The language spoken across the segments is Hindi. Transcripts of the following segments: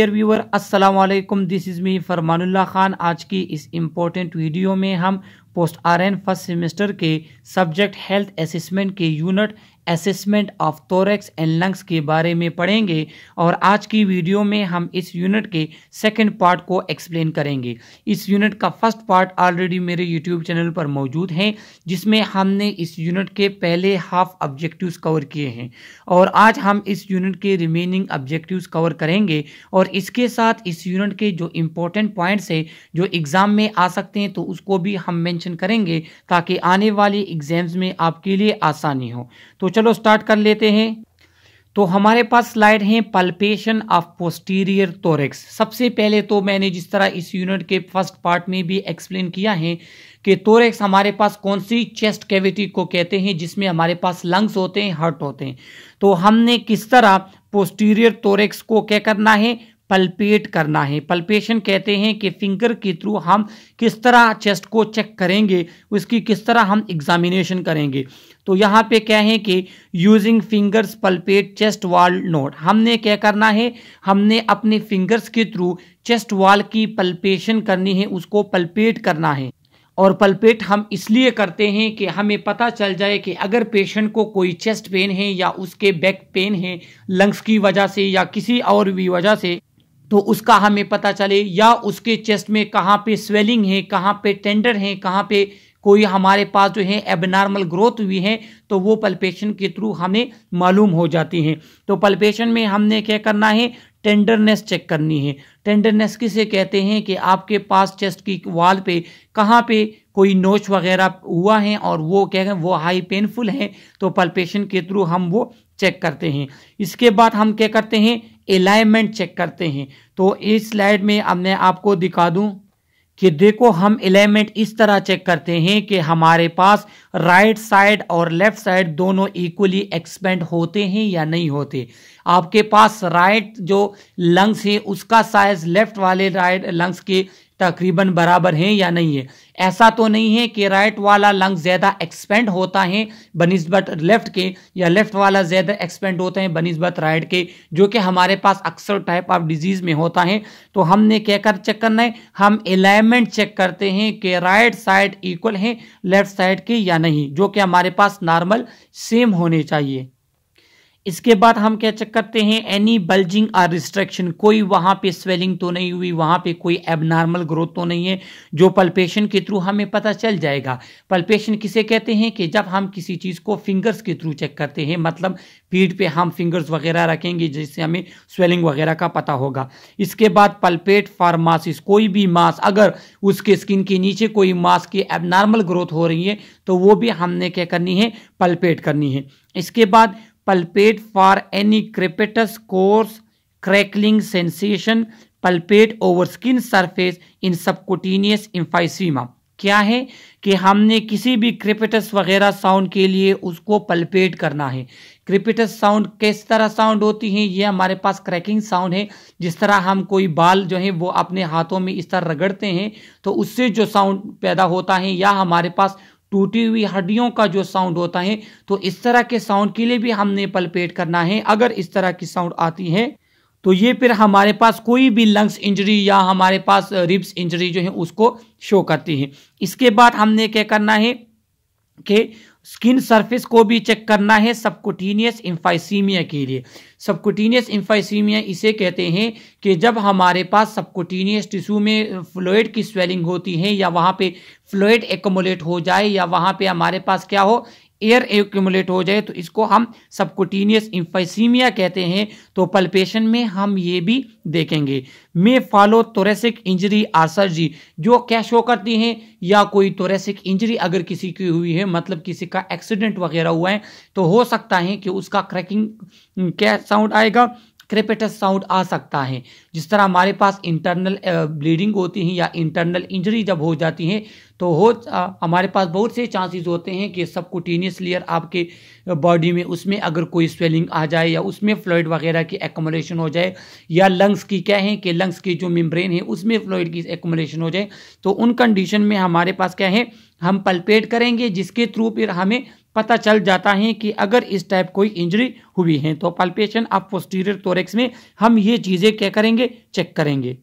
डियर अस्सलाम असलम this is me Farmanullah Khan आज की इस इम्पोर्टेंट वीडियो में हम post R N first semester के सब्जेक्ट हेल्थ असेसमेंट के unit assessment of thorax and lungs के बारे में पढ़ेंगे और आज की वीडियो में हम इस यूनिट के सेकंड पार्ट को एक्सप्लेन करेंगे इस यूनिट का फर्स्ट पार्ट ऑलरेडी मेरे यूट्यूब चैनल पर मौजूद है जिसमें हमने इस यूनिट के पहले हाफ ऑब्जेक्टिव्स कवर किए हैं और आज हम इस यूनिट के रिमेनिंग ऑब्जेक्टिव्स कवर करेंगे और इसके साथ इस यूनिट के जो इम्पोर्टेंट पॉइंट्स हैं जो एग्ज़ाम में आ सकते हैं तो उसको भी हम मैंशन करेंगे ताकि आने वाले एग्ज़ाम्स में आपके लिए आसानी हो तो चलो स्टार्ट कर लेते हैं तो हमारे पास स्लाइड है पल्पेशन ऑफ पोस्टीरियर तोरेक्स सबसे पहले तो मैंने जिस तरह इस यूनिट के फर्स्ट पार्ट में भी एक्सप्लेन किया है कि तोरेक्स हमारे पास कौन सी चेस्ट कैविटी को कहते हैं जिसमें हमारे पास लंग्स होते हैं हार्ट होते हैं तो हमने किस तरह पोस्टीरियर तोरेक्स को क्या करना है पल्पेट करना है पल्पेशन कहते हैं कि फिंगर के थ्रू हम किस तरह चेस्ट को चेक करेंगे उसकी किस तरह हम एग्जामिनेशन करेंगे तो यहाँ पे क्या है कि using fingers palpate chest wall note हमने क्या करना है हमने अपने फिंगर्स के थ्रू चेस्ट वॉल की पल्पेशन करनी है उसको पल्पेट करना है और पल्पेट हम इसलिए करते हैं कि हमें पता चल जाए कि अगर पेशेंट को कोई चेस्ट पेन है या उसके बैक पेन है लंग्स की वजह से या किसी और भी वजह से तो उसका हमें पता चले या उसके चेस्ट में कहाँ पे स्वेलिंग है कहाँ पे टेंडर है कहाँ पे कोई हमारे पास जो है एबनॉर्मल ग्रोथ हुई है तो वो पल्पेशन के थ्रू हमें मालूम हो जाती हैं तो पल्पेशन में हमने क्या करना है टेंडरनेस चेक करनी है टेंडरनेस किसे कहते हैं कि आपके पास चेस्ट की वाल पे कहाँ पे कोई नोच वगैरह हुआ है और वो क्या है वो हाई पेनफुल है तो पल्पेशन के थ्रू हम वो चेक करते हैं इसके बाद हम क्या करते हैं एलाइनमेंट चेक करते हैं तो इस स्लाइड में अब मैं आपको दिखा दूँ कि देखो हम एलिमेंट इस तरह चेक करते हैं कि हमारे पास राइट साइड और लेफ्ट साइड दोनों इक्वली एक्सपेंड होते हैं या नहीं होते आपके पास राइट जो लंग्स है उसका साइज लेफ्ट वाले राइट लंग्स के तकरीबन बराबर हैं या नहीं है ऐसा तो नहीं है कि राइट वाला लंग ज़्यादा एक्सपेंड होता है बनस्बत लेफ्ट के या लेफ्ट वाला ज़्यादा एक्सपेंड होता है बनस्बत राइट के जो कि हमारे पास अक्सर टाइप ऑफ डिजीज़ में होता है तो हमने क्या कर चेक करना है हम अलाइनमेंट चेक करते हैं कि राइट साइड इक्वल है लेफ्ट साइड के या नहीं जो कि हमारे पास नॉर्मल सेम होने चाहिए इसके बाद हम क्या चेक करते हैं एनी बल्जिंग आर रिस्ट्रक्शन कोई वहां पे स्वेलिंग तो नहीं हुई वहां पे कोई एबनॉर्मल ग्रोथ तो नहीं है जो पल्पेशन के थ्रू हमें पता चल जाएगा पल्पेशन किसे कहते हैं कि जब हम किसी चीज़ को फिंगर्स के थ्रू चेक करते हैं मतलब पीठ पे हम फिंगर्स वगैरह रखेंगे जिससे हमें स्वेलिंग वगैरह का पता होगा इसके बाद पल्पेट फॉर मासिस कोई भी मास अगर उसके स्किन के नीचे कोई मास की एबनॉर्मल ग्रोथ हो रही है तो वो भी हमने क्या करनी है पल्पेट करनी है इसके बाद palpate for any crepitus coarse crackling sensation palpate over skin surface in subcutaneous emphysema क्या है कि हमने किसी भी क्रिपेटस वगैरह साउंड के लिए उसको पल्पेट करना है क्रिपेटस साउंड किस तरह साउंड होती है ये हमारे पास क्रैकिंग साउंड है जिस तरह हम कोई बाल जो है वो अपने हाथों में इस तरह रगड़ते हैं तो उससे जो साउंड पैदा होता है या हमारे पास टूटी हुई हड्डियों का जो साउंड होता है तो इस तरह के साउंड के लिए भी हमने पलपेट करना है अगर इस तरह की साउंड आती है तो ये फिर हमारे पास कोई भी लंग्स इंजरी या हमारे पास रिब्स इंजरी जो है उसको शो करती है इसके बाद हमने क्या करना है कि स्किन सरफेस को भी चेक करना है सबकुटीनियस इंफाइसीमिया के लिए सबकुटीनियस इंफाइसीमिया इसे कहते हैं कि जब हमारे पास सबकुटीनियस टिश्यू में फ्लोइड की स्वेलिंग होती है या वहाँ पे फ्लोइड एकोमोलेट हो जाए या वहाँ पे हमारे पास क्या हो एयर एक्यूमुलेट हो जाए तो इसको हम सबकुटीनियस इंफाइसीमिया कहते हैं तो पल्पेशन में हम ये भी देखेंगे may follow thoracic injury or surgery जो क्या शो करती हैं या कोई तोरेसिक इंजरी अगर किसी की हुई है मतलब किसी का एक्सीडेंट वगैरह हुआ है तो हो सकता है कि उसका क्रैकिंग हम्म, क्या साउंड आएगा क्रेपेटस साउंड आ सकता है जिस तरह हमारे पास इंटरनल ब्लीडिंग होती है या इंटरनल इंजरी जब हो जाती है तो हो हमारे पास बहुत से चांसेस होते हैं कि सब कुटीनियस लेयर आपके बॉडी में उसमें अगर कोई स्वेलिंग आ जाए या उसमें फ्लोइड वगैरह की एकोमोलेशन हो जाए या लंग्स की क्या है कि लंग्स की जो मेम्ब्रेन है उसमें फ्लोइड की एकोमोलेशन हो जाए तो उन कंडीशन में हमारे पास क्या है हम पल्पेट करेंगे जिसके थ्रू फिर हमें पता चल जाता है कि अगर इस टाइप कोई इंजरी हुई है तो पल्पेशन ऑफ पोस्टीरियर टोरेक्स में हम ये चीज़ें क्या करेंगे चेक करेंगे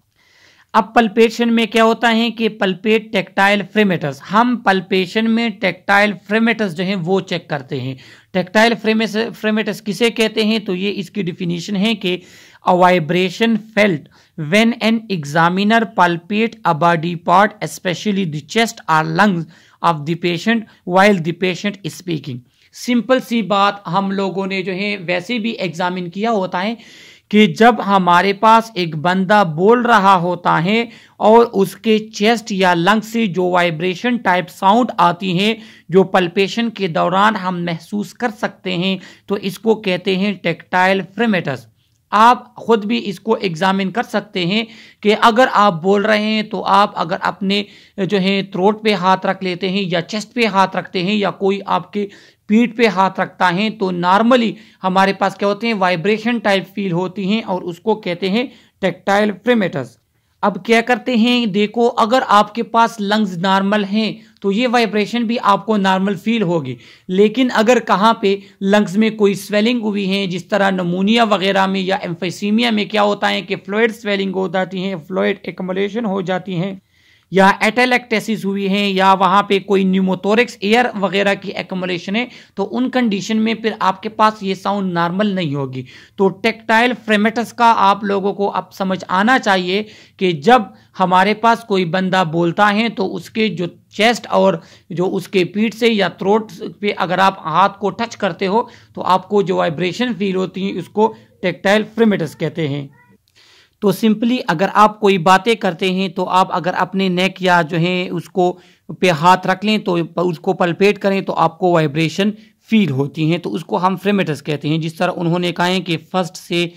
अब पल्पेशन में क्या होता है कि पल्पेट टेक्टाइल फ्रेमेटस हम पल्पेशन में टेक्टाइल फ्रेमेटस जो है वो चेक करते हैं टेक्टाइल फ्रेमेस फ्रेमेटस किसे कहते हैं तो ये इसकी डिफिनीशन है कि a vibration felt when an examiner palpate a body part specially the chest or lungs of the patient while the patient speaking simple सी बात हम लोगों ने जो है वैसे भी एग्जामिन किया होता है कि जब हमारे पास एक बंदा बोल रहा होता है और उसके चेस्ट या लंग से जो वाइब्रेशन टाइप साउंड आती हैं जो पल्पेशन के दौरान हम महसूस कर सकते हैं तो इसको कहते हैं टेक्टाइल फ्रेमेटस आप ख़ुद भी इसको एग्ज़ामिन कर सकते हैं कि अगर आप बोल रहे हैं तो आप अगर अपने जो है थ्रोट पे हाथ रख लेते हैं या चेस्ट पे हाथ रखते हैं या कोई आपके पीठ पे हाथ रखता है तो नॉर्मली हमारे पास क्या होते हैं वाइब्रेशन टाइप फील होती हैं और उसको कहते हैं टेक्टाइल प्रेमेटस अब क्या करते हैं देखो अगर आपके पास लंग्स नॉर्मल हैं तो ये वाइब्रेशन भी आपको नॉर्मल फील होगी लेकिन अगर कहाँ पे लंग्स में कोई स्वेलिंग हुई है जिस तरह नमूनिया वगैरह में या एम्फेसीमिया में क्या होता है कि फ्लोइड स्वेलिंग हो जाती है फ्लोइड एकमोलेशन हो जाती है या एटेलेक्टेसिस हुई हैं या वहाँ पे कोई न्यूमोथोरिक्स एयर वगैरह की एकोमोडेशन है तो उन कंडीशन में फिर आपके पास ये साउंड नॉर्मल नहीं होगी तो टेक्टाइल फ्रेमेटस का आप लोगों को अब समझ आना चाहिए कि जब हमारे पास कोई बंदा बोलता है तो उसके जो चेस्ट और जो उसके पीठ से या थ्रोट पे अगर आप हाथ को टच करते हो तो आपको जो वाइब्रेशन फील होती है उसको टेक्टाइल फ्रेमेटस कहते हैं तो सिंपली अगर आप कोई बातें करते हैं तो आप अगर अपने नेक या जो है उसको पे हाथ रख लें तो उसको पलपेट करें तो आपको वाइब्रेशन फील होती हैं तो उसको हम फ्रेमेटस कहते हैं जिस तरह उन्होंने कहा है कि फर्स्ट से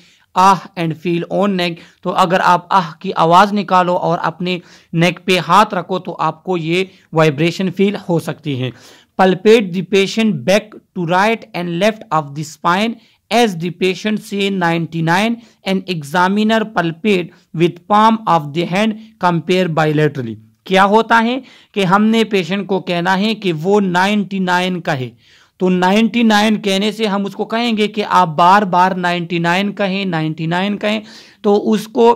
ah and feel on neck तो अगर आप आह की आवाज़ निकालो और अपने नेक पे हाथ रखो तो आपको ये वाइब्रेशन फील हो सकती है palpate the patient back to right and left of the spine as the patient say 99 and examiner palpate with palm of the hand compare bilaterally क्या होता है कि हमने पेशेंट को कहना है कि वो 99 कहे तो 99 कहने से हम उसको कहेंगे कि आप बार बार 99 कहें 99 कहें तो उसको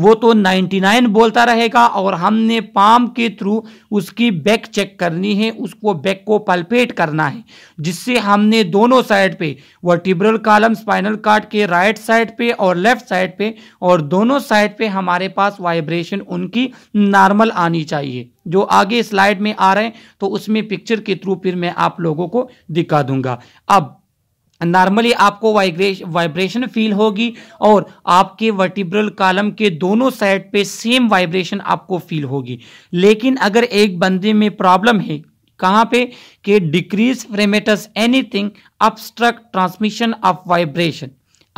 वो तो 99 बोलता रहेगा और हमने पाम के थ्रू उसकी बैक चेक करनी है उसको बैक को पल्पेट करना है जिससे हमने दोनों साइड पे वर्टिब्रल कॉलम स्पाइनल कार्ड के राइट साइड पे और लेफ्ट साइड पे और दोनों साइड पे हमारे पास वाइब्रेशन उनकी नॉर्मल आनी चाहिए जो आगे स्लाइड में आ रहे हैं तो उसमें पिक्चर के थ्रू फिर मैं आप लोगों को दिखा दूंगा अब नॉर्मली आपको वाइब्रेशन फील होगी और आपके वर्टिब्रल कॉलम के दोनों साइड पे सेम वाइब्रेशन आपको फील होगी लेकिन अगर एक बंदे में प्रॉब्लम है कहाँ पे कि decrease fremitus anything obstruct transmission of vibration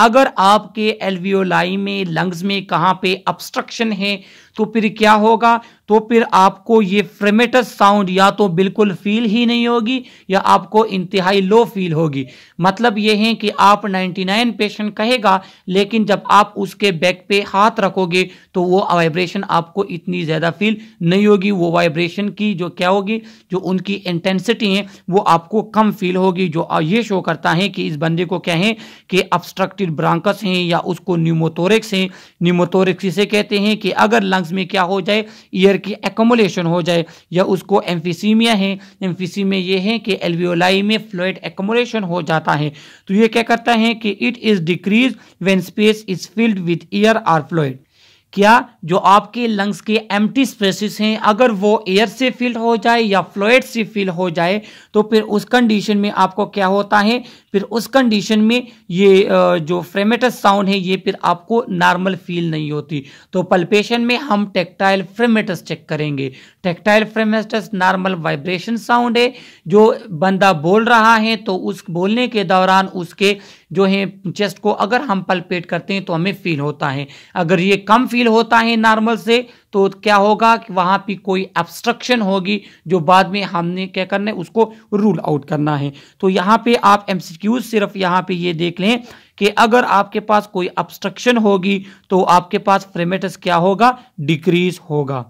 अगर आपके एलवीओलाई में लंग्स में कहाँ पे अपस्ट्रक्शन है तो फिर क्या होगा तो फिर आपको ये फ्रेमेटस साउंड या तो बिल्कुल फील ही नहीं होगी या आपको इंतहाई लो फील होगी मतलब ये है कि आप 99 पेशेंट कहेगा लेकिन जब आप उसके बैक पे हाथ रखोगे तो वो वाइब्रेशन आपको इतनी ज़्यादा फील नहीं होगी वो वाइब्रेशन की जो क्या होगी जो उनकी इंटेंसिटी है वो आपको कम फील होगी जो ये शो करता है कि इस बंदे को क्या है कि अब्स्ट्रक्टेड ब्रांकस हैं या उसको न्यूमोथोरिक्स हैं न्यूमोथोरिक्स इसे कहते हैं कि अगर लंग लंग्स में क्या हो जाए ईयर की एकोमोलेशन हो जाए या उसको एम्फिसीमिया है एम्फिसीमिया ये है कि एल्वियोलाई में फ्लोइड एकोमोलेशन हो जाता है तो ये क्या करता है कि it is decrease when space is filled with air or fluid क्या जो आपके लंग्स के एम्प्टी स्पेसिस हैं अगर वो एयर से फिल हो जाए या फ्लोइड से फिल हो जाए तो फिर उस कंडीशन में आपको क्या होता है फिर उस कंडीशन में ये जो फ्रेमेटस साउंड है ये फिर आपको नॉर्मल फील नहीं होती तो पल्पेशन में हम टेक्टाइल फ्रेमेटस चेक करेंगे tactile fremitus normal vibration sound है जो बंदा बोल रहा है तो उस बोलने के दौरान उसके जो है चेस्ट को अगर हम पलपेट करते हैं तो हमें फील होता है अगर ये कम फील होता है नॉर्मल से तो क्या होगा कि वहाँ पे कोई एब्स्ट्रक्शन होगी जो बाद में हमने क्या करना है उसको रूल आउट करना है तो यहाँ पे आप एम सिर्फ यहाँ पे ये देख लें कि अगर आपके पास कोई ऑब्स्ट्रक्शन होगी तो आपके पास फ्रेमेटस क्या होगा डिक्रीज होगा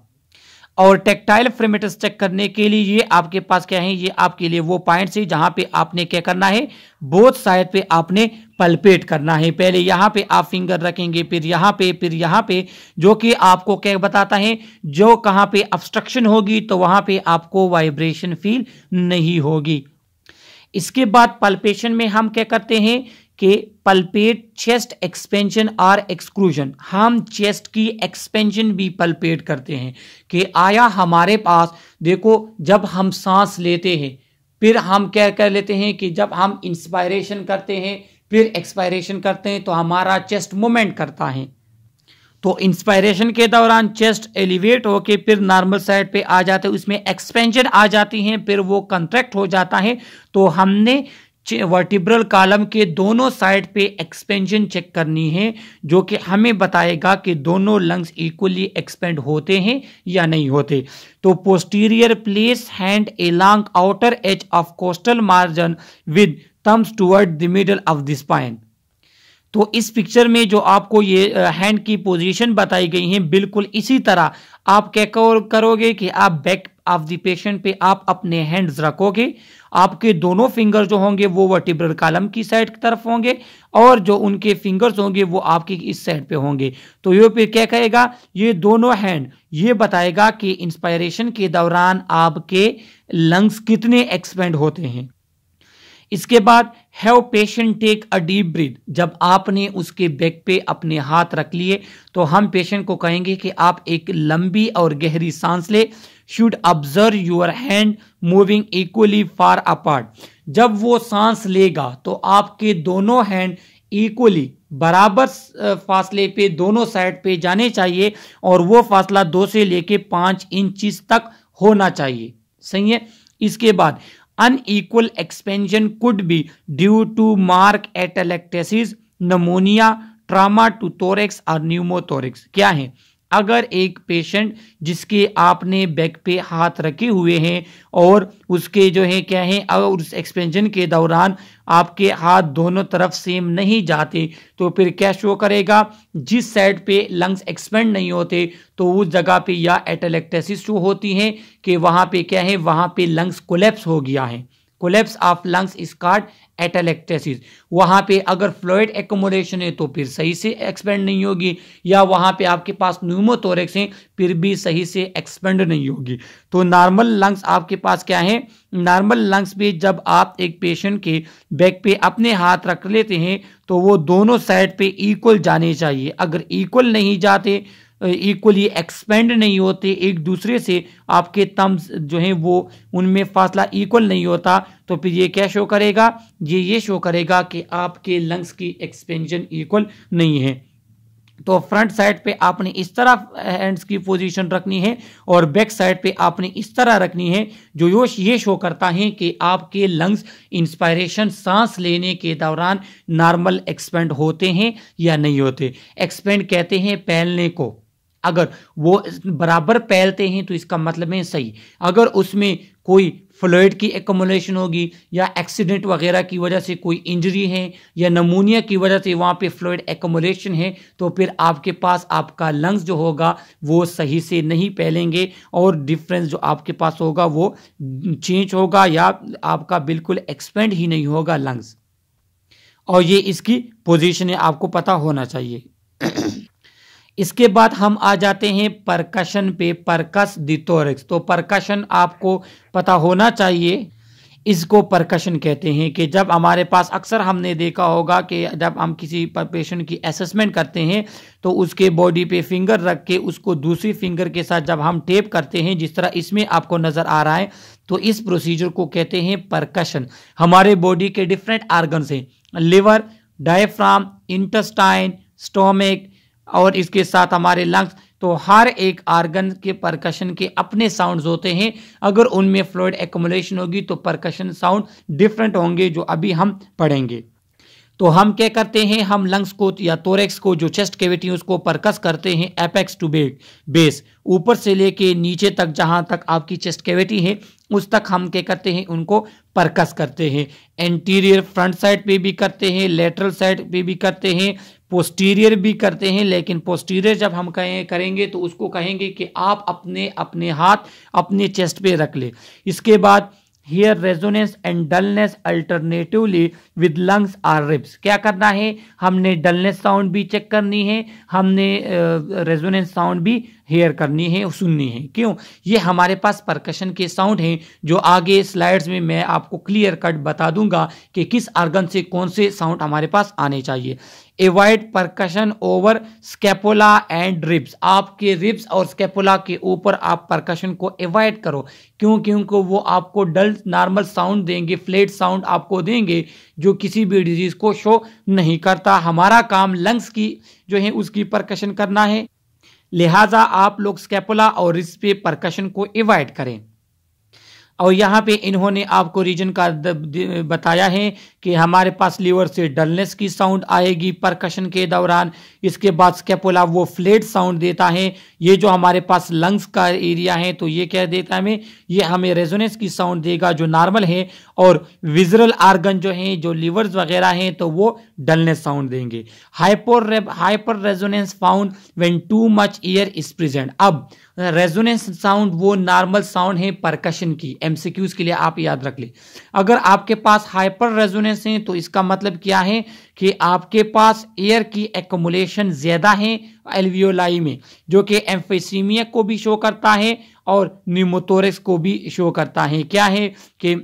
और टेक्टाइल फ्रेमेटर्स चेक करने के लिए ये आपके पास क्या है ये आपके लिए वो पॉइंट है जहां पे आपने क्या करना है बोथ साइड पे आपने पल्पेट करना है पहले यहाँ पे आप फिंगर रखेंगे फिर यहाँ पे फिर यहाँ पे जो कि आपको क्या बताता है जो कहाँ पे ऑब्स्ट्रक्शन होगी तो वहां पे आपको वाइब्रेशन फील नहीं होगी इसके बाद पल्पेशन में हम क्या करते हैं कि पल्पेट चेस्ट एक्सपेंशन और एक्सक्लूजन हम चेस्ट की एक्सपेंशन भी पल्पेट करते हैं कि आया हमारे पास देखो जब हम सांस लेते हैं फिर हम क्या कर लेते हैं कि जब हम इंस्पायरेशन करते हैं फिर एक्सपायरेशन करते हैं तो हमारा चेस्ट मूवमेंट करता है तो इंस्पायरेशन के दौरान चेस्ट एलिवेट होके फिर नॉर्मल साइड पे आ जाते हैं उसमें एक्सपेंशन आ जाती है फिर वो कंट्रैक्ट हो जाता है तो हमने वर्टिब्रल कॉलम के दोनों साइड पे एक्सपेंशन चेक करनी है जो कि हमें बताएगा कि दोनों लंग्स इक्वली एक्सपेंड होते हैं या नहीं होते तो posterior place hand long outer edge of costal margin with thumbs toward the middle of the spine तो इस पिक्चर में जो आपको ये हैंड की पोजीशन बताई गई है बिल्कुल इसी तरह आप क्या करोगे कि आप बैक ऑफ द पेशेंट पे आप अपने हैंड्स रखोगे आपके दोनों फिंगर जो होंगे वो वर्टिब्रल कालम की साइड की तरफ होंगे और जो उनके फिंगर्स होंगे वो आपके इस साइड पे होंगे तो ये पे क्या कहेगा ये दोनों हैंड ये बताएगा कि इंस्पायरेशन के दौरान आपके लंग्स कितने एक्सपेंड होते हैं इसके बाद have patient take a deep breath जब आपने उसके बैक पे अपने हाथ रख लिए तो हम पेशेंट को कहेंगे कि आप एक लंबी और गहरी सांस ले should observe your hand moving equally far apart जब वो सांस लेगा तो आपके दोनों हैंड इक्वली बराबर फासले पे दोनों साइड पे जाने चाहिए और वो फासला दो से लेके पांच इंच तक होना चाहिए सही है इसके बाद unequal expansion could be due to mark atelectasis pneumonia trauma to thorax और न्यूमोथोरिक्स क्या है अगर एक पेशेंट जिसके आपने बैक पे हाथ रखे हुए हैं और उसके जो है क्या है अगर उस एक्सपेंशन के दौरान आपके हाथ दोनों तरफ सेम नहीं जाते तो फिर क्या शो करेगा जिस साइड पे लंग्स एक्सपेंड नहीं होते तो उस जगह पे या एटेलेक्टेसिस शो होती है कि वहाँ पे क्या है वहाँ पे लंग्स कोलेप्स हो गया है collapse of lungs is called atelectasis वहाँ पे अगर फ्लोइड एकोमोडेशन है तो फिर सही से एक्सपेंड नहीं होगी या वहाँ पे आपके पास न्यूमोथोरेक्स हैं फिर भी सही से एक्सपेंड नहीं होगी तो नॉर्मल लंग्स आपके पास क्या है नॉर्मल लंग्स पे जब आप एक पेशेंट के बैक पे अपने हाथ रख लेते हैं तो वो दोनों साइड पे इक्वल जाने चाहिए अगर इक्वल नहीं जाते इक्वली एक्सपेंड नहीं होते एक दूसरे से आपके तम्स जो हैं वो उनमें फासला इक्वल नहीं होता तो फिर ये क्या शो करेगा ये ये शो करेगा कि आपके लंग्स की एक्सपेंशन इक्वल नहीं है तो फ्रंट साइड पे आपने इस तरह हैंड्स की पोजीशन रखनी है और बैक साइड पे आपने इस तरह रखनी है जो योश ये शो करता है कि आपके लंग्स इंस्पायरेशन सांस लेने के दौरान नॉर्मल एक्सपेंड होते हैं या नहीं होते एक्सपेंड कहते हैं पहलने को अगर वो बराबर फैलते हैं तो इसका मतलब है सही अगर उसमें कोई फ्लोइड की एकोमोलेशन होगी या एक्सीडेंट वगैरह की वजह से कोई इंजरी है या नमूनिया की वजह से वहाँ पे फ्लोइड एकोमोलेशन है तो फिर आपके पास आपका लंग्स जो होगा वो सही से नहीं फैलेंगे और डिफरेंस जो आपके पास होगा वो चेंज होगा या आपका बिल्कुल एक्सपेंड ही नहीं होगा लंग्स और ये इसकी पोजिशन है आपको पता होना चाहिए इसके बाद हम आ जाते हैं परकशन पे परकस दितोरिक्स तो परकशन आपको पता होना चाहिए इसको परकशन कहते हैं कि जब हमारे पास अक्सर हमने देखा होगा कि जब हम किसी पेशेंट की असेसमेंट करते हैं तो उसके बॉडी पे फिंगर रख के उसको दूसरी फिंगर के साथ जब हम टेप करते हैं जिस तरह इसमें आपको नज़र आ रहा है तो इस प्रोसीजर को कहते हैं परकशन हमारे बॉडी के डिफरेंट आर्गन्स हैं लिवर डायफ्राम इंटस्टाइन स्टोमिक और इसके साथ हमारे लंग्स तो हर एक आर्गन के परकशन के अपने साउंड्स होते हैं अगर उनमें फ्लोइड एकोमोलेशन होगी तो परकशन साउंड डिफरेंट होंगे जो अभी हम पढ़ेंगे तो हम क्या करते हैं हम लंग्स को या तोरेक्स को जो चेस्ट कैविटी है उसको परकस करते हैं एपेक्स टू बे बेस ऊपर से लेके नीचे तक जहां तक आपकी चेस्ट कैविटी है उस तक हम क्या करते हैं उनको परकस करते हैं एंटीरियर फ्रंट साइड पे भी करते हैं लेटरल साइड पे भी करते हैं पोस्टीरियर भी करते हैं लेकिन पोस्टीरियर जब हम कहें करेंगे तो उसको कहेंगे कि आप अपने अपने हाथ अपने चेस्ट पे रख ले इसके बाद hear resonance and dullness alternatively with lungs or ribs क्या करना है हमने डलनेस साउंड भी चेक करनी है हमने रेजोनेंस साउंड भी हेयर करनी है सुननी है क्यों ये हमारे पास प्रकशन के साउंड हैं जो आगे स्लाइड्स में मैं आपको क्लियर कट बता दूंगा कि किस आर्गन से कौन से साउंड हमारे पास आने चाहिए avoid percussion over scapula and ribs आपके रिब्स और स्केपोला के ऊपर आप प्रकशन को एवॉइड करो क्यों क्योंकि वो आपको डल नॉर्मल साउंड देंगे फ्लेट साउंड आपको देंगे जो किसी भी डिजीज़ को शो नहीं करता हमारा काम लंग्स की जो है उसकी प्रकशन करना है लिहाजा आप लोग स्कैपुला और रिस्पे परकशन को एवॉइड करें और यहाँ पे इन्होंने आपको रीजन का बताया है कि हमारे पास लीवर से डलनेस की साउंड आएगी परकशन के दौरान इसके बाद स्केपोला वो फ्लेट साउंड देता है ये जो हमारे पास लंग्स का एरिया है तो ये क्या देता है हमें ये हमें रेजोनेंस की साउंड देगा जो नॉर्मल है और विजरल आर्गन जो है जो लीवर्स वगैरह हैं तो वो डलनेस साउंड देंगे hyper hyper resonance found when too much air is present अब रेजोनेंस साउंड वो नॉर्मल साउंड है परकशन की एमसीक्यूज के लिए आप याद रख लें अगर आपके पास हाइपर रेजोनेंस है तो इसका मतलब क्या है कि आपके पास एयर की एकोमुलेशन ज्यादा है एलवियोलाई में जो कि एम्फेसीमिया को भी शो करता है और न्यूमोटोरिक्स को भी शो करता है क्या है कि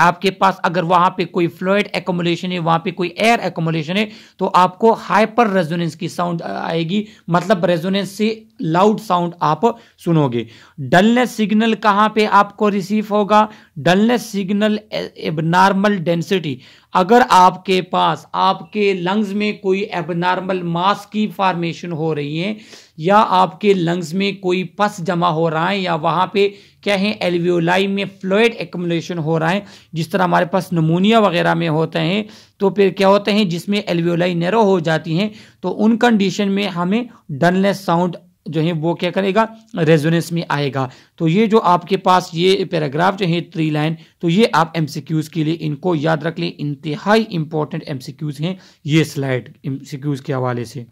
आपके पास अगर वहां पे कोई फ्लोइड एकोमोलेशन है वहां पे कोई एयर एकोमोलेशन है तो आपको हाइपर रेजोनेंस की साउंड आएगी मतलब रेजोनेंस से लाउड साउंड आप सुनोगे डलनेस सिग्नल कहाँ पे आपको रिसीव होगा डलनेस सिग्नल एबनॉर्मल डेंसिटी अगर आपके पास आपके लंग्स में कोई एबनॉर्मल मास की फॉर्मेशन हो रही है या आपके लंग्स में कोई पस जमा हो रहा है या वहाँ पे क्या है एल्वियोलाई में फ्लोइड एकमुलेशन हो रहा है जिस तरह हमारे पास नमूनिया वगैरह में होते हैं तो फिर क्या होते हैं जिसमें एलवियोलाई नैरो हो जाती हैं तो उन कंडीशन में हमें डलनेस साउंड जो है वो क्या करेगा रेजोनेंस में आएगा तो ये जो आपके पास ये पैराग्राफ जो है थ्री लाइन तो ये आप एमसीक्यूज के लिए इनको याद रख लें इंतहाई इंपॉर्टेंट एमसीक्यूज हैं ये स्लाइड एमसीक्यूज के हवाले से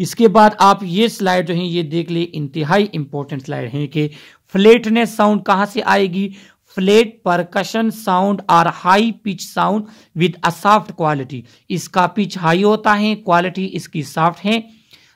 इसके बाद आप ये स्लाइड जो है ये देख ले इंतहाई इंपॉर्टेंट स्लाइड है कि फ्लेटनेस साउंड कहां से आएगी फ्लेट परकशन साउंड और high pitch sound with a soft quality इसका पिच हाई होता है क्वालिटी इसकी सॉफ्ट है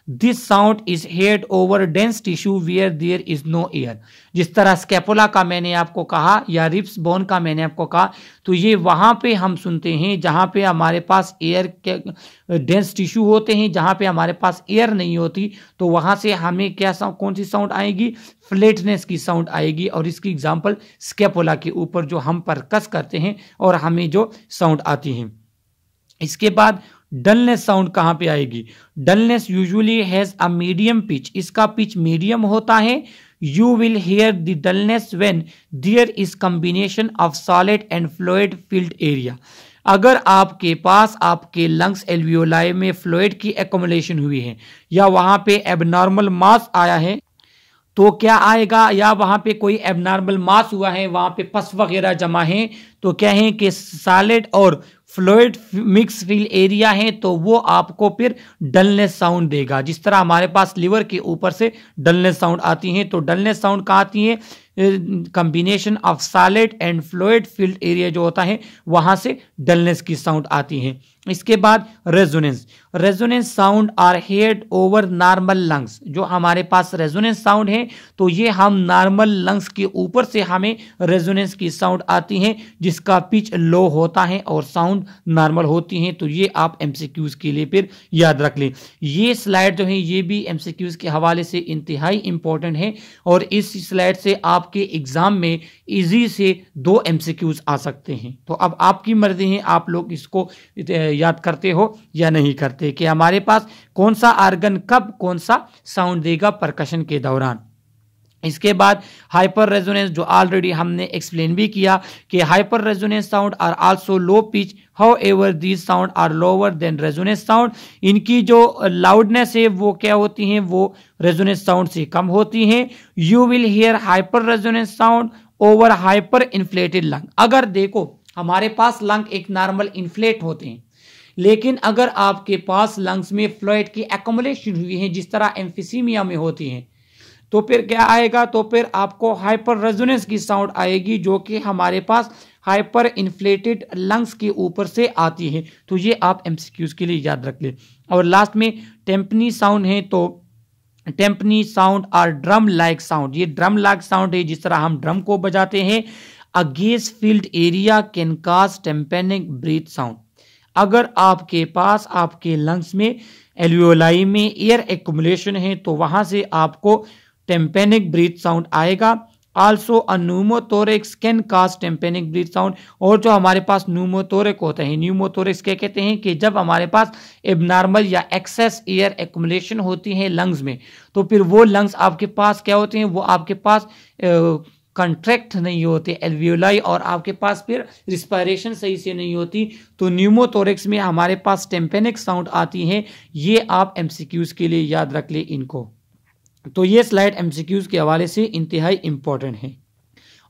this sound is heard over dense tissue where there is no air जिस तरह स्केपोला का मैंने आपको कहा या रिप्स बोन का मैंने आपको कहा तो ये वहां पे हम सुनते हैं जहां पे हमारे पास एयर के डेंस टिश्यू होते हैं जहां पे हमारे पास एयर नहीं होती तो वहां से हमें क्या कौन सी साउंड आएगी फ्लेटनेस की साउंड आएगी और इसकी एग्जाम्पल स्केपोला के ऊपर जो हम परकस करते हैं और हमें जो साउंड आती है इसके बाद डलनेस साउंड कहाँ पे आएगी dullness usually has a medium pitch इसका पिच मीडियम होता है you will hear the dullness when there is combination of solid and fluid filled area अगर आपके पास आपके लंग्स एल्वियोलाई में फ्लोइड की एकोमोलेशन हुई है या वहां पे एबनॉर्मल मास आया है तो क्या आएगा या वहाँ पे कोई एबनॉर्मल मास हुआ है वहाँ पे पस वगैरह जमा है तो क्या है कि सॉलिड और फ्लोइड मिक्स फील एरिया है तो वो आपको फिर डलनेस साउंड देगा जिस तरह हमारे पास लिवर के ऊपर से डलनेस साउंड आती है तो डलनेस साउंड कहाँ आती है combination of solid and fluid filled area जो होता है वहाँ से डलनेस की साउंड आती है इसके बाद resonance resonance sound are heard over normal lungs जो हमारे पास रेजोनेंस साउंड है तो ये हम नॉर्मल लंग्स के ऊपर से हमें रेजोनेंस की साउंड आती है जिसका पिच लो होता है और साउंड नॉर्मल होती है तो ये आप एमसीक्यूज के लिए फिर याद रख लें ये स्लाइड जो है ये भी क्यूज़ के हवाले से इंतहाई इंपॉर्टेंट है और इस स्लाइड से आपके एग्जाम में ईजी से दो क्यूज आ सकते हैं तो अब आपकी मर्जी है आप लोग इसको याद करते हो या नहीं करते कि हमारे पास कौन सा आर्गन कब कौन सा साउंड देगा प्रकशन के दौरान इसके बाद हाइपर रेजोनेंस जो ऑलरेडी हमने एक्सप्लेन भी किया कि hyper resonance sound are also low pitch however these sound are lower than resonance sound इनकी जो लाउडनेस है वो क्या होती है वो रेजोनेंस साउंड से कम होती है you will hear hyper resonance sound over hyper inflated lung अगर देखो हमारे पास लंग एक नॉर्मल इन्फ्लेट होते हैं लेकिन अगर आपके पास लंग्स में फ्लोइड की एकोमोलेशन हुई है जिस तरह एम्फिसीमिया में होती है तो फिर क्या आएगा तो फिर आपको हाइपर रेजोनेंस की साउंड आएगी जो कि हमारे पास हाइपर इन्फ्लेटेड लंग्स के ऊपर से आती है तो ये आप एम के लिए याद रख लें और लास्ट में टेम्पनी साउंड है तो टेम्पनी साउंड और ड्रम लाइक साउंड ये ड्रम लाइक साउंड है जिस तरह हम ड्रम को बजाते हैं a gas filled area can cause tympanic breath sound अगर आपके पास आपके लंग्स में एल्यूलाई में एयर एकुमुलेशन है तो वहां से आपको टेम्पेनिक ब्रीथ साउंड आएगा also a scan can cause tympanic breath sound और जो हमारे पास न्यूमोथोरेक होता है न्यूमोथोरेक्स क्या कहते हैं कि जब हमारे पास एबनॉर्मल या एक्सेस एयर एकुमुलेशन होती है लंग्स में तो फिर वो लंग्स आपके पास क्या होते हैं वो आपके पास कंट्रैक्ट नहीं होते एल्वियोलाई और आपके पास फिर रिस्पायरेशन सही से नहीं होती तो न्यूमोथोरेक्स में हमारे पास टेम्पेनिक साउंड आती है ये आप एमसीक्यूज़ के लिए याद रख ले इनको तो ये स्लाइड एमसीक्यूज़ के हवाले से इंतहाई इम्पोर्टेंट है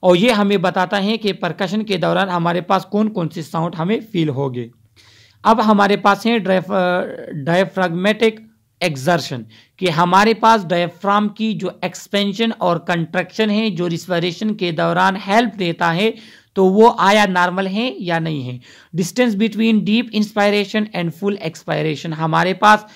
और ये हमें बताता है कि प्रकाशन के दौरान हमारे पास कौन कौन से साउंड हमें फील होंगे अब हमारे पास हैं ड्राइफ्रागमेटिक एक्सर्शन कि हमारे पास डायफ्राम की जो एक्सपेंशन और कंट्रक्शन है जो रिस्पायरेशन के दौरान हेल्प देता है तो वो आया नॉर्मल है या नहीं है distance between deep inspiration and full expiration हमारे पास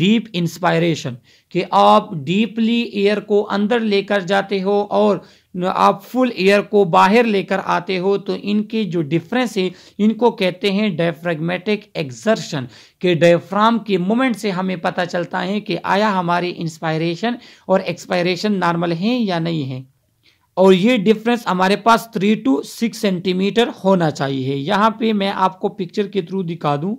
डीप इंस्पायरेशन कि आप डीपली एयर को अंदर लेकर जाते हो और आप फुल एयर को बाहर लेकर आते हो तो इनके जो डिफरेंस है इनको कहते हैं डायफ्रेगमेटिक एक्सर्शन के डायफ्राम के मोमेंट से हमें पता चलता है कि आया हमारी इंस्पायरेशन और एक्सपायरेशन नॉर्मल है या नहीं है और ये डिफरेंस हमारे पास थ्री टू सिक्स सेंटीमीटर होना चाहिए यहाँ पे मैं आपको पिक्चर के थ्रू दिखा दूँ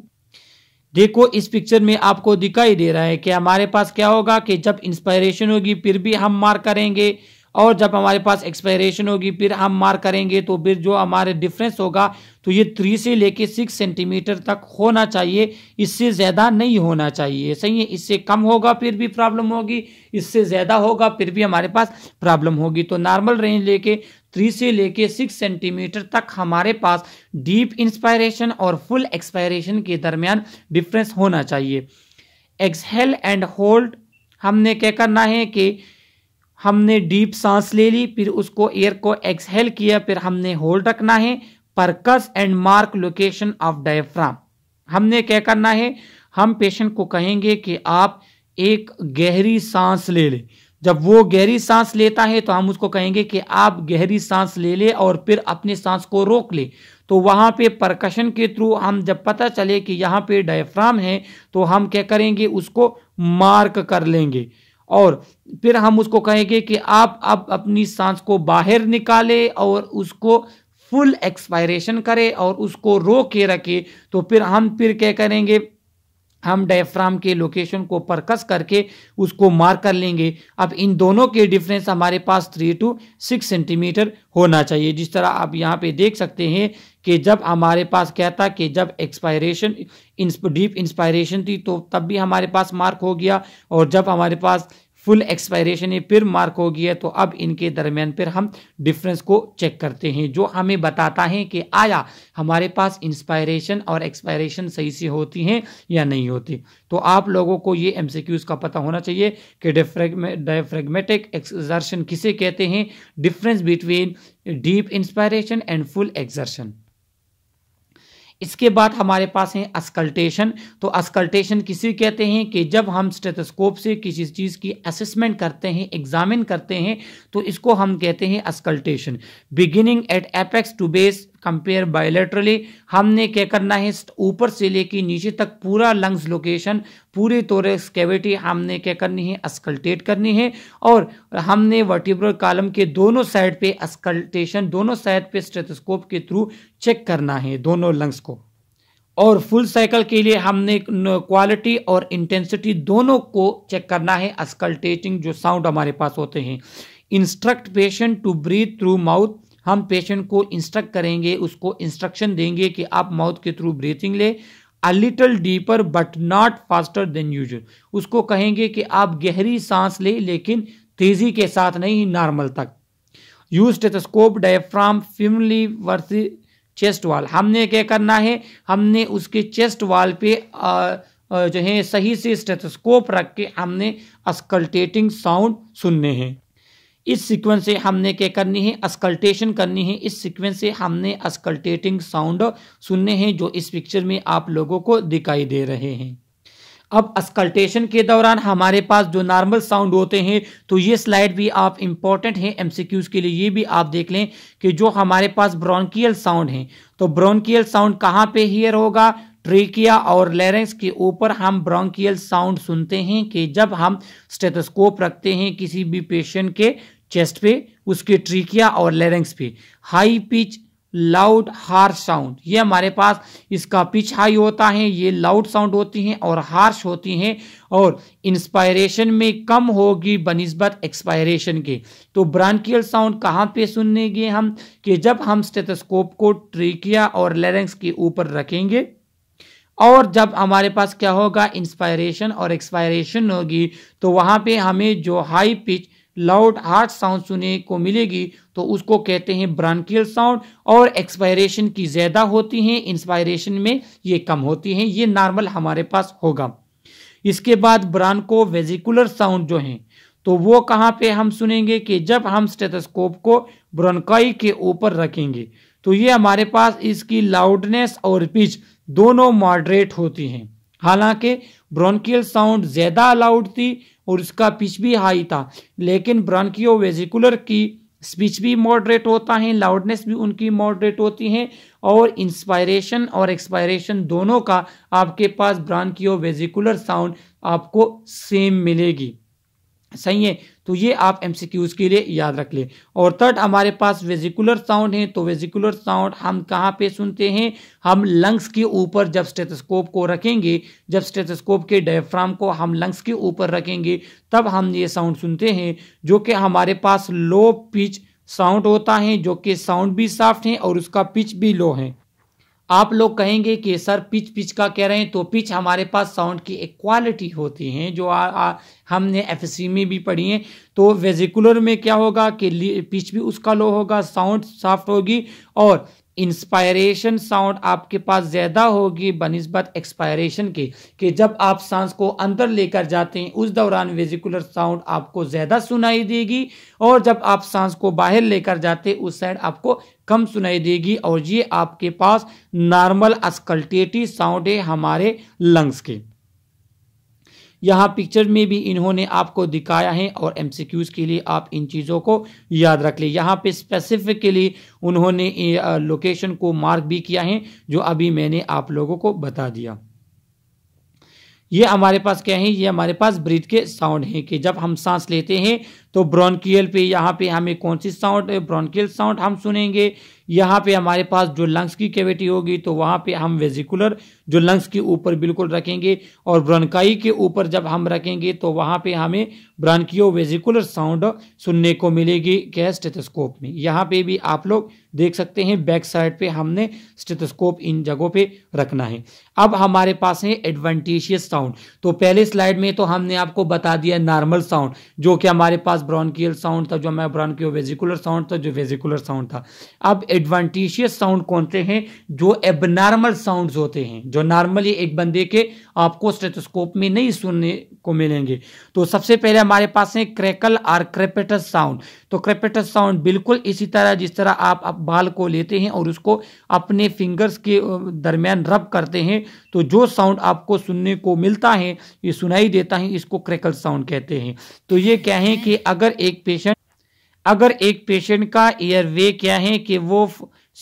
देखो इस पिक्चर में आपको दिखाई दे रहा है कि हमारे पास क्या होगा कि जब इंस्पायरेशन होगी फिर भी हम मार करेंगे और जब हमारे पास एक्सपायरेशन होगी फिर हम मार्क करेंगे तो फिर जो हमारे डिफरेंस होगा तो ये थ्री से लेके सिक्स सेंटीमीटर तक होना चाहिए इससे ज़्यादा नहीं होना चाहिए सही है इससे कम होगा फिर भी प्रॉब्लम होगी इससे ज़्यादा होगा फिर भी हमारे पास प्रॉब्लम होगी तो नॉर्मल रेंज लेके थ्री से लेके सिक्स सेंटीमीटर तक हमारे पास डीप इंस्पायरेशन और फुल एक्सपायरेशन के दरमियान डिफरेंस होना चाहिए एक्सहेल एंड होल्ड हमने क्या करना है कि हमने डीप सांस ले ली फिर उसको एयर को एक्सहेल किया फिर हमने होल्ड रखना है percuss and mark location of diaphragm हमने क्या करना है हम पेशेंट को कहेंगे कि आप एक गहरी सांस ले लें जब वो गहरी सांस लेता है तो हम उसको कहेंगे कि आप गहरी सांस ले ले और फिर अपने सांस को रोक ले तो वहाँ पे परकशन के थ्रू हम जब पता चले कि यहाँ पे डायफ्राम है तो हम क्या करेंगे उसको मार्क कर लेंगे और फिर हम उसको कहेंगे कि आप अब अपनी सांस को बाहर निकाले और उसको फुल एक्सपायरेशन करें और उसको रो के रखें तो फिर हम फिर क्या करेंगे हम डायफ्राम के लोकेशन को परकस करके उसको मार कर लेंगे अब इन दोनों के डिफरेंस हमारे पास थ्री टू सिक्स सेंटीमीटर होना चाहिए जिस तरह आप यहाँ पे देख सकते हैं कि जब हमारे पास क्या था कि जब एक्सपायरेशन डीप इंस्पायरेशन थी तो तब भी हमारे पास मार्क हो गया और जब हमारे पास फुल एक्सपायरेशन ये फिर मार्क हो गया तो अब इनके दरमियान फिर हम डिफरेंस को चेक करते हैं जो हमें बताता है कि आया हमारे पास इंस्पायरेशन और एक्सपायरेशन सही से होती हैं या नहीं होती तो आप लोगों को ये एम का पता होना चाहिए कि डायफ्रेगमेटिक एक्सर्शन किसे कहते हैं difference between deep inspiration and full excursion इसके बाद हमारे पास है अस्कल्टेशन तो अस्कल्टेशन किसे कहते हैं कि जब हम स्टेथोस्कोप से किसी चीज़ की असेसमेंट करते हैं एग्जामिन करते हैं तो इसको हम कहते हैं auscultation beginning at apex to base compare bilaterally हमने क्या करना है ऊपर से लेके नीचे तक पूरा लंग्स लोकेशन पूरी तौर स्केविटी हमने क्या करनी है अस्कल्टेट करनी है और हमने वर्टिब्रल कॉलम के दोनों साइड पे अस्कल्टेशन दोनों साइड पे स्टेथोस्कोप के थ्रू चेक करना है दोनों लंग्स को और फुल साइकिल के लिए हमने क्वालिटी और इंटेंसिटी दोनों को चेक करना है अस्कल्टेटिंग जो साउंड हमारे पास होते हैं instruct patient to breathe through mouth हम पेशेंट को इंस्ट्रक्ट करेंगे उसको इंस्ट्रक्शन देंगे कि आप माउथ के थ्रू ब्रीथिंग ले a little deeper but not faster than usual उसको कहेंगे कि आप गहरी सांस ले लेकिन तेजी के साथ नहीं नॉर्मल तक यूज स्टेथोस्कोप डायफ्राम फिमली वर्सी चेस्ट वॉल हमने क्या करना है हमने उसके चेस्ट वाल पे आ, जो है सही से स्टेथोस्कोप रख के हमने अस्कल्टेटिंग साउंड सुनने हैं इस सीक्वेंस से हमने क्या करनी है अस्कल्टेशन करनी है इस सीक्वेंस से हमने अस्कल्टेटिंग साउंड सुनने हैं जो इस पिक्चर में आप लोगों को दिखाई दे रहे हैं अब अस्कल्टेशन के दौरान हमारे पास जो नॉर्मल साउंड होते हैं तो ये स्लाइड भी आप इम्पॉर्टेंट हैं एमसीक्यूज के लिए ये भी आप देख लें कि जो हमारे पास ब्रोंकियल साउंड हैं तो ब्रोंकियल साउंड कहाँ पे हियर होगा ट्रेकिया और लेरेंस के ऊपर हम ब्रोंकियल साउंड सुनते हैं कि जब हम स्टेथोस्कोप रखते हैं किसी भी पेशेंट के चेस्ट पे उसके ट्रिकिया और लेरेंग्स पे high pitch loud harsh sound ये हमारे पास इसका पिच हाई होता है ये लाउड साउंड होती हैं और हार्श होती हैं और इंस्पायरेशन में कम होगी बनस्बत एक्सपायरेशन के तो ब्रांकियल साउंड कहाँ पे गए हम कि जब हम स्टेथोस्कोप को ट्रिकिया और लेरेंग्स के ऊपर रखेंगे और जब हमारे पास क्या होगा इंस्पायरेशन और एक्सपायरेशन होगी तो वहाँ पे हमें जो high pitch loud harsh sound सुनने को मिलेगी तो उसको कहते हैं ब्रांकियल साउंड और एक्सपायरेशन की ज़्यादा होती हैं इंस्पायरेशन में ये कम होती हैं ये नॉर्मल हमारे पास होगा इसके बाद ब्रांको वेजिकुलर साउंड जो हैं तो वो कहाँ पे हम सुनेंगे कि जब हम स्टेथोस्कोप को ब्रोनकाई के ऊपर रखेंगे तो ये हमारे पास इसकी लाउडनेस और पिच दोनों मॉडरेट होती हैं हालांकि ब्रोनकियल साउंड ज़्यादा लाउड थी और उसका पिच भी हाई था लेकिन ब्रांकियो वेजिकुलर की स्पीच भी मॉडरेट होता है लाउडनेस भी उनकी मॉडरेट होती है और इंस्पायरेशन और एक्सपायरेशन दोनों का आपके पास ब्रांकियो वेजिकुलर साउंड आपको सेम मिलेगी सही है तो ये आप एम के लिए याद रख लें और थर्ड हमारे पास वेजिकुलर साउंड है तो वेजिकुलर साउंड हम कहाँ पे सुनते हैं हम लंग्स के ऊपर जब स्टेथोस्कोप को रखेंगे जब स्टेथोस्कोप के डायफ्राम को हम लंग्स के ऊपर रखेंगे तब हम ये साउंड सुनते हैं जो कि हमारे पास लो पिच साउंड होता है जो कि साउंड भी सॉफ्ट है और उसका पिच भी लो है आप लोग कहेंगे कि सर पिच पिच का कह रहे हैं तो पिच हमारे पास साउंड की एक क्वालिटी होती हैं जो आ, आ, हमने एफ में भी पढ़ी हैं तो वेजिकुलर में क्या होगा कि पिच भी उसका लो होगा साउंड सॉफ्ट होगी और इंस्पायरेशन साउंड आपके पास ज़्यादा होगी बनस्बत एक्सपायरेशन के कि जब आप सांस को अंदर लेकर जाते हैं उस दौरान वेजिकुलर साउंड आपको ज़्यादा सुनाई देगी और जब आप सांस को बाहर लेकर जाते उस साइड आपको कम सुनाई देगी और ये आपके पास नॉर्मल अस्कल्टेटी साउंड है हमारे लंग्स के यहाँ पिक्चर में भी इन्होंने आपको दिखाया है और एम के लिए आप इन चीज़ों को याद रख लें यहाँ पे स्पेसिफिकली उन्होंने लोकेशन को मार्क भी किया है जो अभी मैंने आप लोगों को बता दिया ये हमारे पास क्या है ये हमारे पास ब्रीथ के साउंड हैं कि जब हम सांस लेते हैं तो ब्रोंकियल पे यहाँ पे हमें कौन सी साउंड ब्रोंकियल साउंड हम सुनेंगे यहाँ पे हमारे पास जो लंग्स की कैविटी होगी तो वहाँ पे हम वेजिकुलर जो लंग्स के ऊपर बिल्कुल रखेंगे और ब्रोनकाई के ऊपर जब हम रखेंगे तो वहाँ पे हमें ब्रांकियो वेजिकुलर साउंड सुनने को मिलेगी क्या स्टेथोस्कोप में यहाँ पे भी आप लोग देख सकते हैं बैक साइड पे हमने स्टेथोस्कोप इन जगहों पे रखना है अब हमारे पास है एडवांटेशियस साउंड तो पहले स्लाइड में तो हमने आपको बता दिया नॉर्मल साउंड जो कि हमारे पास पास ब्रॉन्कियल साउंड था जो हमारा ब्रॉन्कियो वेजिकुलर साउंड था जो वेजिकुलर साउंड था अब एडवांटेशियस साउंड कौन से हैं जो एबनॉर्मल साउंड होते हैं जो नॉर्मली एक बंदे के आपको स्टेटोस्कोप में नहीं सुनने को मिलेंगे तो सबसे पहले हमारे पास है क्रैकल और क्रेपेटस साउंड तो क्रेपेटस साउंड बिल्कुल इसी तरह जिस तरह आप, आप बाल को लेते हैं और उसको अपने फिंगर्स के दरमियान रब करते हैं तो जो साउंड आपको सुनने को मिलता है ये सुनाई देता है इसको क्रैकल साउंड कहते हैं तो ये क्या है कि हम्म। अगर एक पेशेंट अगर एक पेशेंट का एयर वे क्या है कि वो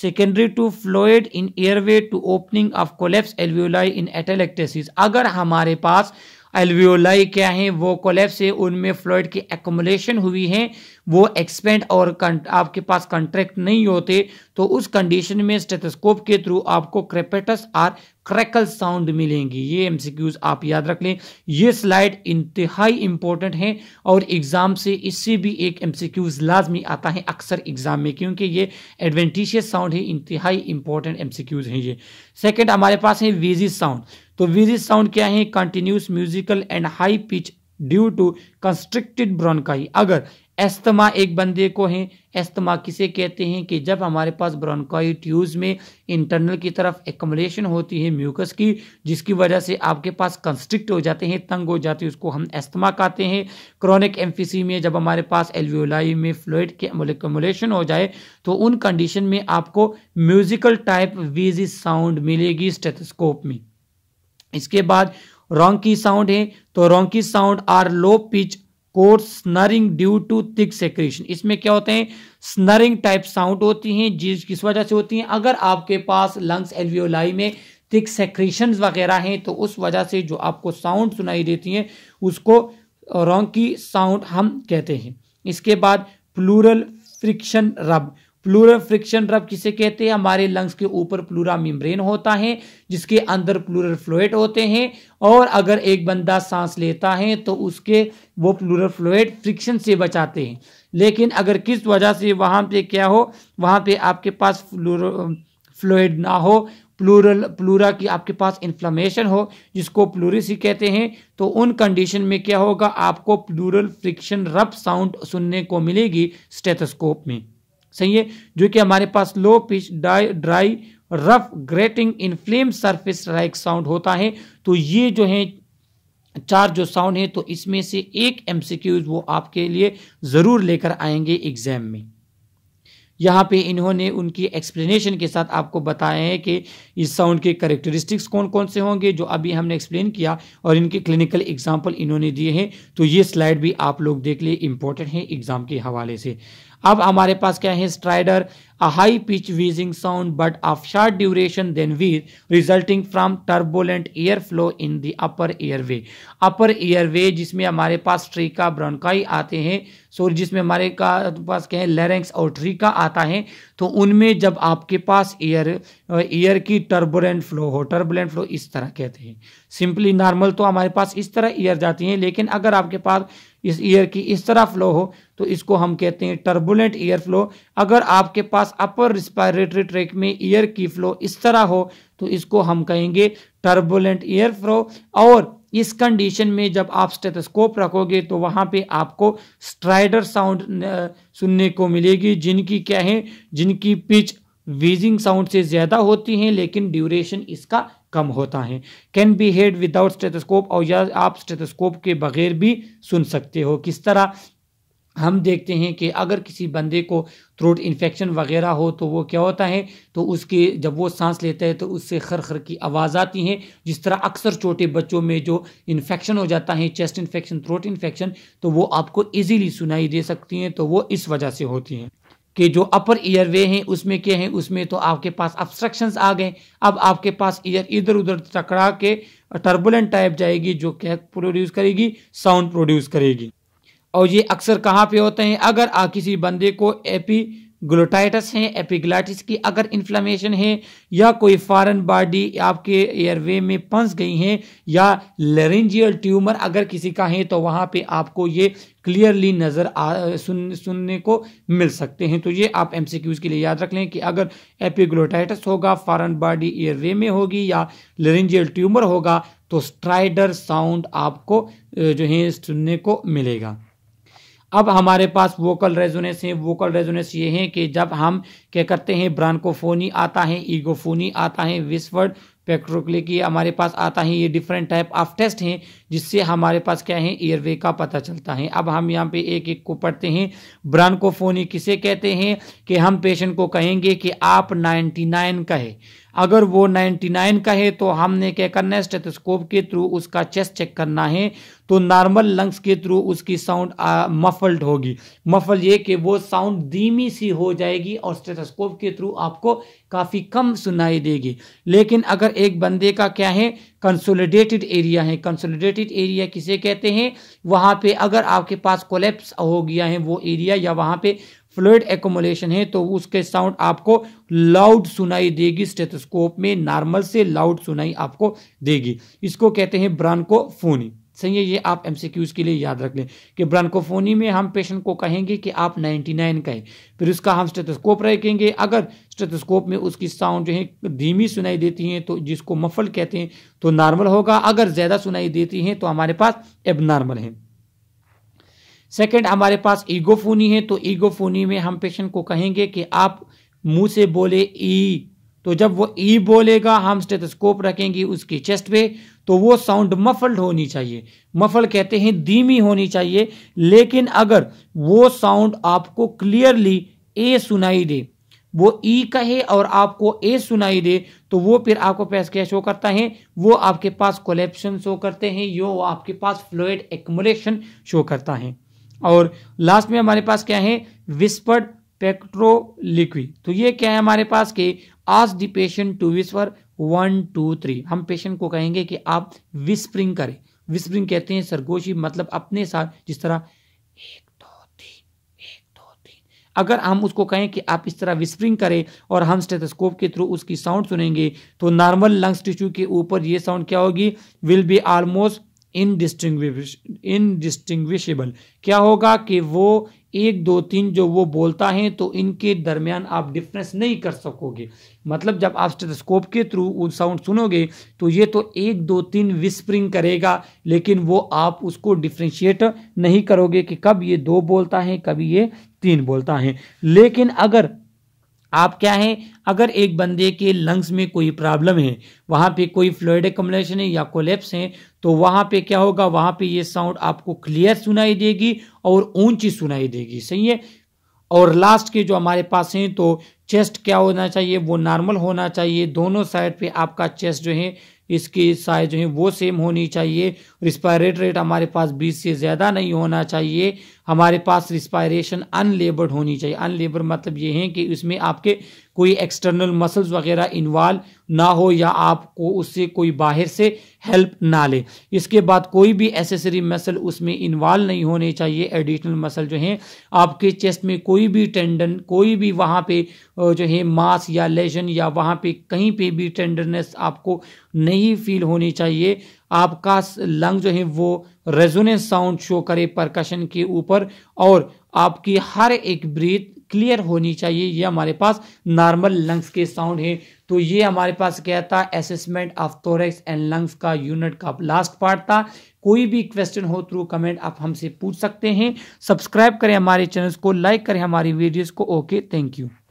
secondary to fluid in airway to opening of collapse alveoli in atelectasis अगर हमारे पास एलवियोलाई क्या है वो कोलेप्स है उनमें फ्लोइड की एकोमोलेशन हुई है वो एक्सपेंड और आपके पास कंट्रैक्ट नहीं होते तो उस कंडीशन में स्टेथोस्कोप के थ्रू आपको क्रेपेटस आर क्रैकल साउंड मिलेंगी ये एमसीक्यूज आप याद रख लें ये स्लाइड इंतहाई इंपॉर्टेंट है और एग्जाम से इससे भी एक एमसीक्यूज लाजमी आता है अक्सर एग्जाम में क्योंकि ये एडवेंटिशियस साउंड है इंतहाई इंपॉर्टेंट एमसीक्यूज हैं ये सेकंड हमारे पास है वेजी साउंड तो विजिज साउंड क्या है continuous musical and high pitch due to constricted bronchi अगर एस्तमा एक बंदे को है एस्तमा किसे कहते हैं कि जब हमारे पास ब्रोनकाई ट्यूज में इंटरनल की तरफ एकमलेशन होती है म्यूकस की जिसकी वजह से आपके पास कंस्ट्रिक्ट हो जाते हैं तंग हो जाते हैं उसको हम एस्तमा कहते हैं क्रॉनिक एम्फिसी में जब हमारे पास एल्वियोलाई में फ्लोइड के एकमलेशन हो जाए तो उन कंडीशन में आपको म्यूजिकल टाइप वीजी साउंड मिलेगी स्टेथोस्कोप में इसके बाद रोंकी साउंड है तो rhonchi sound are low pitch coarse snoring due to thick secretion इसमें क्या होते हैं स्नरिंग टाइप साउंड होती हैं जिस किस वजह से होती हैं अगर आपके पास लंग्स एलवीओलाई में थिक सेक्रेशन वगैरह हैं तो उस वजह से जो आपको साउंड सुनाई देती हैं उसको रोंकी साउंड हम कहते हैं इसके बाद pleural friction rub pleural friction rub किसे कहते हैं हमारे लंग्स के ऊपर प्लूरा मिम्ब्रेन होता है जिसके अंदर प्लूरल फ्लोएट होते हैं और अगर एक बंदा सांस लेता है तो उसके वो प्लूरल फ्लोएट फ्रिक्शन से बचाते हैं लेकिन अगर किस वजह से वहाँ पे क्या हो वहाँ पे आपके पास फ्लोइड ना हो प्लूरल प्लूरा की आपके पास इन्फ्लामेशन हो जिसको प्लूरिसी कहते हैं तो उन कंडीशन में क्या होगा आपको प्लूरल फ्रिक्शन रब साउंड सुनने को मिलेगी स्टेथोस्कोप में सही है जो कि हमारे पास low pitch dry rough grating inflamed surface like sound होता है तो ये जो है चार जो साउंड है तो इसमें से एक एमसीक्यूज वो आपके लिए ज़रूर लेकर आएंगे एग्जाम में यहाँ पे इन्होंने उनकी एक्सप्लेनेशन के साथ आपको बताए हैं कि इस साउंड के करेक्टरिस्टिक्स कौन कौन से होंगे जो अभी हमने एक्सप्लेन किया और इनके क्लिनिकल एग्जाम्पल इन्होंने दिए हैं तो ये स्लाइड भी आप लोग देख लिए इम्पोर्टेंट है एग्जाम के हवाले से अब हमारे पास क्या है stridor a high pitch wheezing sound but of short duration than wheeze resulting from turbulent air flow in the upper airway upper airway जिसमें हमारे पास ट्रीका ब्रोनकाई आते हैं सो जिसमें हमारे का पास क्या है लेरेंक्स और ट्रीका आता है तो उनमें जब आपके पास एयर एयर की टर्बुलेंट फ्लो हो टर्बुलेंट फ्लो इस तरह कहते हैं सिंपली नॉर्मल तो हमारे पास इस तरह एयर जाती है लेकिन अगर आपके पास इस एयर की इस तरह फ्लो हो तो इसको हम कहते हैं टर्बुलेंट एयर फ्लो अगर आपके पास अपर रिस्पायरेटरी ट्रैक में एयर की फ्लो इस तरह हो तो इसको हम कहेंगे टर्बुलेंट एयर फ्लो और इस कंडीशन में जब आप स्टेथोस्कोप रखोगे तो वहाँ पे आपको स्ट्राइडर साउंड सुनने को मिलेगी जिनकी क्या है जिनकी पिच वीजिंग साउंड से ज़्यादा होती है लेकिन ड्यूरेशन इसका कम होता है can be heard without stethoscope और या आप स्टेथोस्कोप के बगैर भी सुन सकते हो किस तरह हम देखते हैं कि अगर किसी बंदे को थ्रोट इन्फेक्शन वगैरह हो तो वो क्या होता है तो उसके जब वो सांस लेता है तो उससे खर खर की आवाज़ आती है जिस तरह अक्सर छोटे बच्चों में जो इन्फेक्शन हो जाता है चेस्ट इन्फेक्शन थ्रोट इन्फेक्शन तो वो आपको इजीली सुनाई दे सकती हैं तो वो इस वजह से होती हैं कि जो अपर ईयर वे हैं उसमें क्या है उसमें तो आपके पास ऑब्स्ट्रक्शंस आ गए अब आपके पास ईयर इधर उधर टकरा के टर्बुलेंट टाइप जाएगी जो क्या प्रोड्यूस करेगी साउंड प्रोड्यूस करेगी और ये अक्सर कहाँ पे होते हैं अगर आ किसी बंदे को एपी ग्लोटाइटस है एपिग्लाइटिस की अगर इन्फ्लामेशन है या कोई फॉरन बॉडी आपके एयरवे में फंस गई है या लेरेंजियल ट्यूमर अगर किसी का है तो वहाँ पे आपको ये क्लियरली नज़र आ सुन सुनने को मिल सकते हैं तो ये आप एम के लिए याद रख लें कि अगर एपिग्लोटाइटस होगा फॉरन बॉडी एयरवे में होगी या लेरेंजियल ट्यूमर होगा तो स्ट्राइडर साउंड आपको जो है सुनने को मिलेगा अब हमारे पास वोकल रेजोनेंस है वोकल रेजोनेंस ये है कि जब हम क्या करते हैं ब्रांकोफोनी आता है ईगोफोनी आता है विस्वर्ड पेक्ट्रोक्लिकी हमारे पास आता है ये डिफरेंट टाइप ऑफ टेस्ट हैं जिससे हमारे पास क्या है एयरवे का पता चलता है अब हम यहाँ पे एक एक को पढ़ते हैं ब्रांकोफोनी किसे कहते हैं कि हम पेशेंट को कहेंगे कि आप 99 कहे अगर वो 99 का है तो हमने क्या करना है स्टेथोस्कोप के थ्रू उसका चेस्ट चेक करना है तो नॉर्मल लंग्स के थ्रू उसकी साउंड मफल्ड होगी मफल ये कि वो साउंड धीमी सी हो जाएगी और स्टेथोस्कोप के थ्रू आपको काफ़ी कम सुनाई देगी लेकिन अगर एक बंदे का क्या है कंसोलिडेटेड एरिया है कंसोलिडेटेड एरिया किसे कहते हैं वहाँ पे अगर आपके पास कोलेप्स हो गया है वो एरिया या वहाँ पे फ्लूड एकोमोलेशन है तो उसके साउंड आपको लाउड सुनाई देगी स्टेथोस्कोप में नॉर्मल से लाउड सुनाई आपको देगी इसको कहते हैं ब्रांकोफोनी सही है ये आप एमसीक्यूज के लिए याद रख लें कि ब्रांकोफोनी में हम पेशेंट को कहेंगे कि आप 99 कहें फिर उसका हम स्टेथोस्कोप रखेंगे अगर स्टेथोस्कोप में उसकी साउंड जो है धीमी सुनाई देती हैं तो जिसको मफल कहते हैं तो नॉर्मल होगा अगर ज़्यादा सुनाई देती हैं तो हमारे पास एबनॉर्मल है सेकेंड हमारे पास ईगोफोनी है तो ईगोफोनी में हम पेशेंट को कहेंगे कि आप मुंह से बोले ई तो जब वो ई बोलेगा हम स्टेथोस्कोप रखेंगे उसकी चेस्ट पे तो वो साउंड मफल्ड होनी चाहिए मफल कहते हैं धीमी होनी चाहिए लेकिन अगर वो साउंड आपको क्लियरली ए सुनाई दे वो ई कहे और आपको ए सुनाई दे तो वो फिर आपको पैस क्या शो करता है वो आपके पास कोलेप्शन शो करते हैं यो आपके पास फ्लोइड एक्मुलेशन शो करता है और लास्ट में हमारे पास क्या है विस्पर्ड पेक्ट्रोलिक्वी तो ये क्या है हमारे पास के ask the patient to whisper one two three हम पेशेंट को कहेंगे कि आप विस्परिंग करें विस्परिंग कहते हैं सरगोशी मतलब अपने साथ जिस तरह एक दो तीन एक दो तीन अगर हम उसको कहें कि आप इस तरह विस्परिंग करें और हम स्टेथोस्कोप के थ्रू उसकी साउंड सुनेंगे तो नॉर्मल लंग्स टिश्यू के ऊपर ये साउंड क्या होगी will be almost indistinct indistinguishable क्या होगा कि वो एक दो तीन जो वो बोलता है तो इनके दरमियान आप डिफरेंस नहीं कर सकोगे मतलब जब आप स्टेथोस्कोप के थ्रू साउंड सुनोगे तो ये तो एक दो तीन विस्प्रिंग करेगा लेकिन वो आप उसको डिफ्रेंशिएट नहीं करोगे कि कब ये दो बोलता है कभी ये तीन बोलता है लेकिन अगर आप क्या है अगर एक बंदे के लंग्स में कोई प्रॉब्लम है वहाँ पे कोई फ्लोइड एकमलेशन है या कोलेप्स है तो वहाँ पे क्या होगा वहाँ पे ये साउंड आपको क्लियर सुनाई देगी और ऊंची सुनाई देगी सही है और लास्ट के जो हमारे पास हैं तो चेस्ट क्या होना चाहिए वो नॉर्मल होना चाहिए दोनों साइड पे आपका चेस्ट जो है इसकी साइज जो है वो सेम होनी चाहिए रिस्पायरेट रेट हमारे पास 20 से ज़्यादा नहीं होना चाहिए हमारे पास रिस्पायरेशन अनलेबर्ड होनी चाहिए अनलेबर्ड मतलब ये है कि इसमें आपके कोई एक्सटर्नल मसल्स वगैरह इन्वॉल्व ना हो या आपको उससे कोई बाहर से हेल्प ना ले इसके बाद कोई भी एसेसरी मसल उसमें इन्वॉल्व नहीं होने चाहिए एडिशनल मसल जो हैं आपके चेस्ट में कोई भी टेंडन कोई भी वहाँ पे जो है मास या लेजन या वहाँ पे कहीं पे भी टेंडरनेस आपको नहीं फील होनी चाहिए आपका लंग जो है वो रेजोनेंस साउंड शो करे परकशन के ऊपर और आपकी हर एक ब्रीथ क्लियर होनी चाहिए ये हमारे पास नॉर्मल लंग्स के साउंड है तो ये हमारे पास क्या था assessment of thorax and lungs का यूनिट का लास्ट पार्ट था कोई भी क्वेश्चन हो थ्रू कमेंट आप हमसे पूछ सकते हैं सब्सक्राइब करें हमारे चैनल्स को लाइक करें हमारी वीडियोज को ओके थैंक यू